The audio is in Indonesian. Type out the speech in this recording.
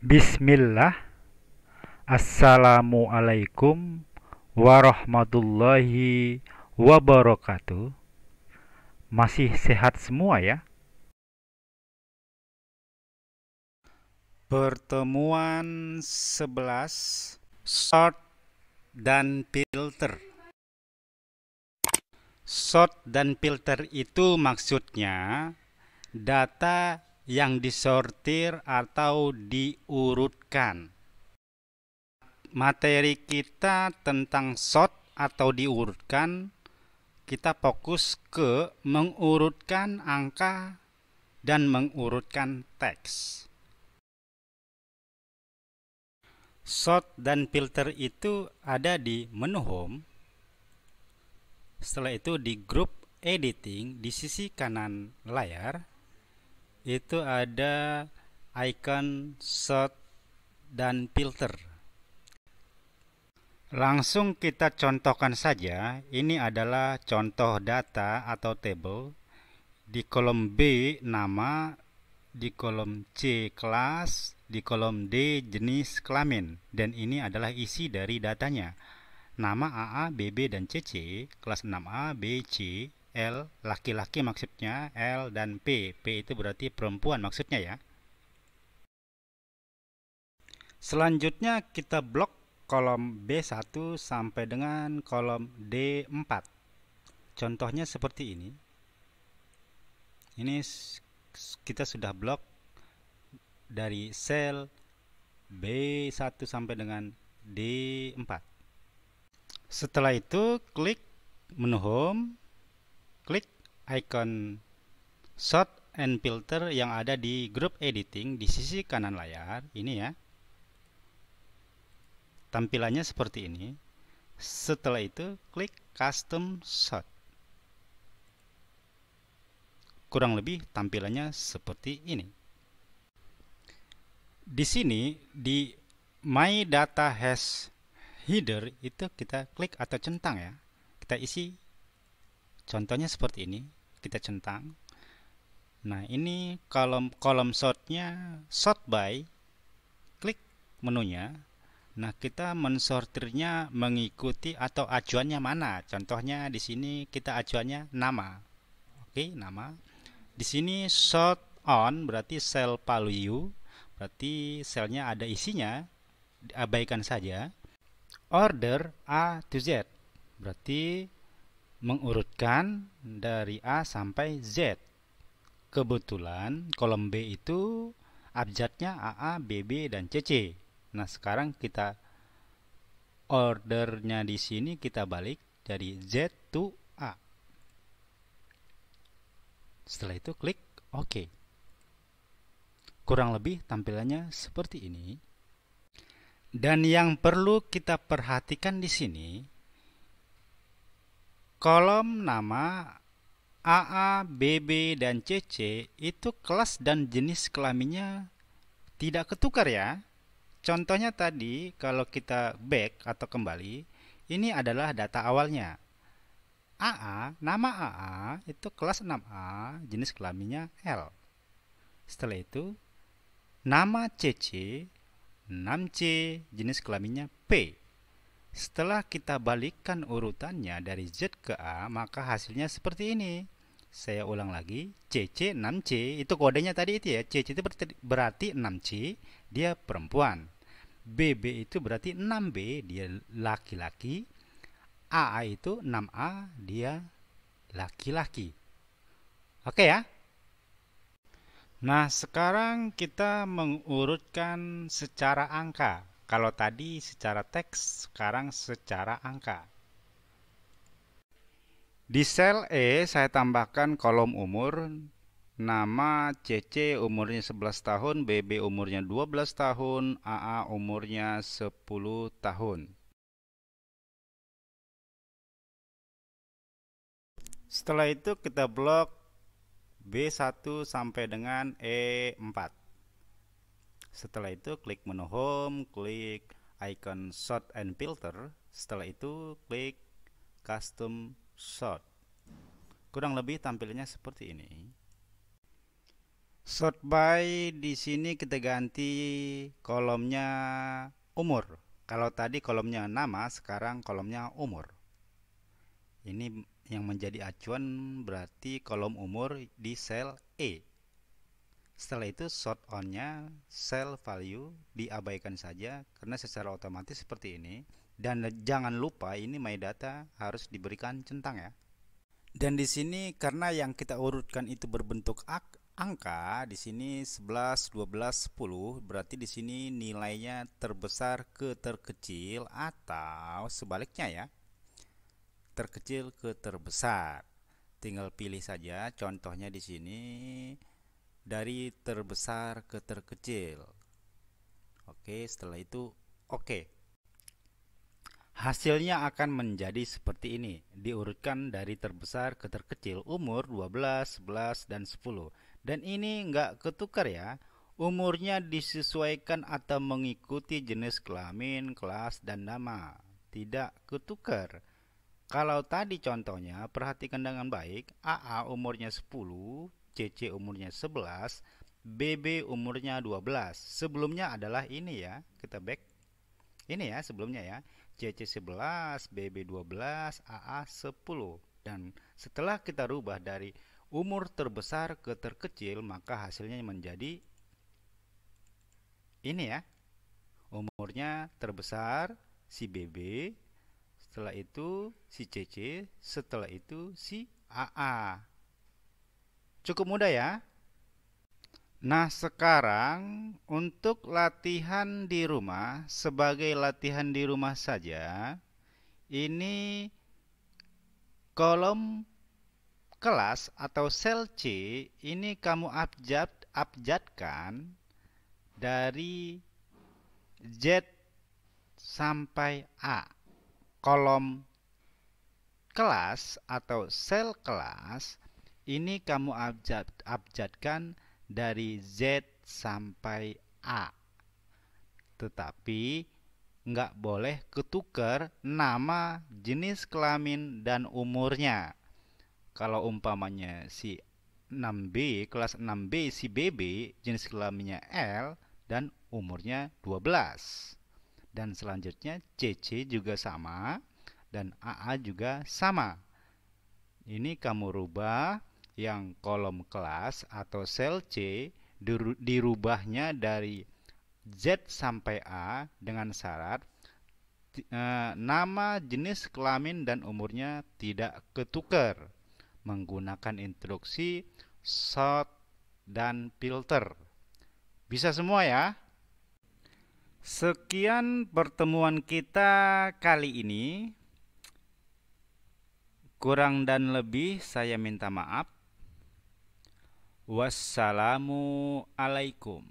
Bismillah Assalamualaikum warahmatullahi wabarakatuh Masih sehat semua ya? Pertemuan 11 Short dan Filter Short dan filter itu maksudnya data yang disortir atau diurutkan. Materi kita tentang sort atau diurutkan, kita fokus ke mengurutkan angka dan mengurutkan teks. Sort dan filter itu ada di menu home. Setelah itu di group editing di sisi kanan layar itu ada icon sort dan filter. Langsung kita contohkan saja, ini adalah contoh data atau table di kolom B nama, di kolom C kelas, di kolom D jenis kelamin dan ini adalah isi dari datanya. Nama AA, BB dan CC, kelas 6A, BC, L laki-laki maksudnya L dan P P itu berarti perempuan maksudnya ya selanjutnya kita blok kolom B1 sampai dengan kolom D4 contohnya seperti ini ini kita sudah blok dari sel B1 sampai dengan D4 setelah itu klik menu home klik icon sort and filter yang ada di group editing di sisi kanan layar ini ya tampilannya seperti ini setelah itu klik custom sort kurang lebih tampilannya seperti ini di sini di my data has header itu kita klik atau centang ya kita isi contohnya seperti ini kita centang nah ini kolom kolom sortnya sort by klik menunya nah kita mensortirnya mengikuti atau acuannya mana contohnya di sini kita acuannya nama oke nama di sini sort on berarti sel value berarti selnya ada isinya abaikan saja order A to Z berarti mengurutkan dari A sampai Z. Kebetulan kolom B itu abjadnya AA, BB, dan CC. Nah, sekarang kita ordernya di sini kita balik dari Z to A. Setelah itu klik OK. Kurang lebih tampilannya seperti ini. Dan yang perlu kita perhatikan di sini Kolom nama AA, BB, dan CC itu kelas dan jenis kelaminnya tidak ketukar ya. Contohnya tadi kalau kita back atau kembali, ini adalah data awalnya. AA, nama AA itu kelas 6A, jenis kelaminnya L. Setelah itu, nama CC, 6C, jenis kelaminnya P. Setelah kita balikkan urutannya dari Z ke A, maka hasilnya seperti ini. Saya ulang lagi, CC 6C, itu kodenya tadi itu ya, CC itu berarti 6C, dia perempuan. BB itu berarti 6B, dia laki-laki. AA itu 6A, dia laki-laki. Oke ya? Nah, sekarang kita mengurutkan secara angka. Kalau tadi secara teks, sekarang secara angka. Di sel E saya tambahkan kolom umur nama CC umurnya 11 tahun, BB umurnya 12 tahun, AA umurnya 10 tahun. Setelah itu kita blok B1 sampai dengan E4. Setelah itu klik menu home, klik icon sort and filter. Setelah itu klik custom Short, Kurang lebih tampilannya seperti ini. Sort by di sini kita ganti kolomnya umur. Kalau tadi kolomnya nama, sekarang kolomnya umur. Ini yang menjadi acuan berarti kolom umur di sel E. Setelah itu sort on-nya sel value diabaikan saja karena secara otomatis seperti ini dan jangan lupa ini my data harus diberikan centang ya. Dan di sini karena yang kita urutkan itu berbentuk angka, di sini 11, 12, 10, berarti di sini nilainya terbesar ke terkecil atau sebaliknya ya. Terkecil ke terbesar. Tinggal pilih saja contohnya di sini dari terbesar ke terkecil. Oke, setelah itu oke. Okay. Hasilnya akan menjadi seperti ini, diurutkan dari terbesar ke terkecil umur 12, 11, dan 10. Dan ini nggak ketukar ya, umurnya disesuaikan atau mengikuti jenis kelamin, kelas, dan nama. Tidak ketukar. Kalau tadi contohnya, perhatikan dengan baik, AA umurnya 10, CC umurnya 11, BB umurnya 12. Sebelumnya adalah ini ya, kita back ini ya sebelumnya ya, CC 11 BB12, AA10. Dan setelah kita rubah dari umur terbesar ke terkecil, maka hasilnya menjadi ini ya. Umurnya terbesar si BB, setelah itu si CC, setelah itu si AA. Cukup mudah ya. Nah, sekarang untuk latihan di rumah, sebagai latihan di rumah saja, ini kolom kelas atau sel C ini kamu abjad, abjadkan dari Z sampai A. Kolom kelas atau sel kelas ini kamu abjad, abjadkan dari dari Z sampai A. Tetapi nggak boleh ketuker nama, jenis kelamin, dan umurnya. Kalau umpamanya si 6B, kelas 6B si BB, jenis kelaminnya L, dan umurnya 12. Dan selanjutnya CC juga sama, dan AA juga sama. Ini kamu rubah yang kolom kelas atau sel C dirubahnya dari Z sampai A dengan syarat eh, nama jenis kelamin dan umurnya tidak ketukar menggunakan instruksi sort dan filter. Bisa semua ya? Sekian pertemuan kita kali ini. Kurang dan lebih saya minta maaf. Wassalamu alaikum.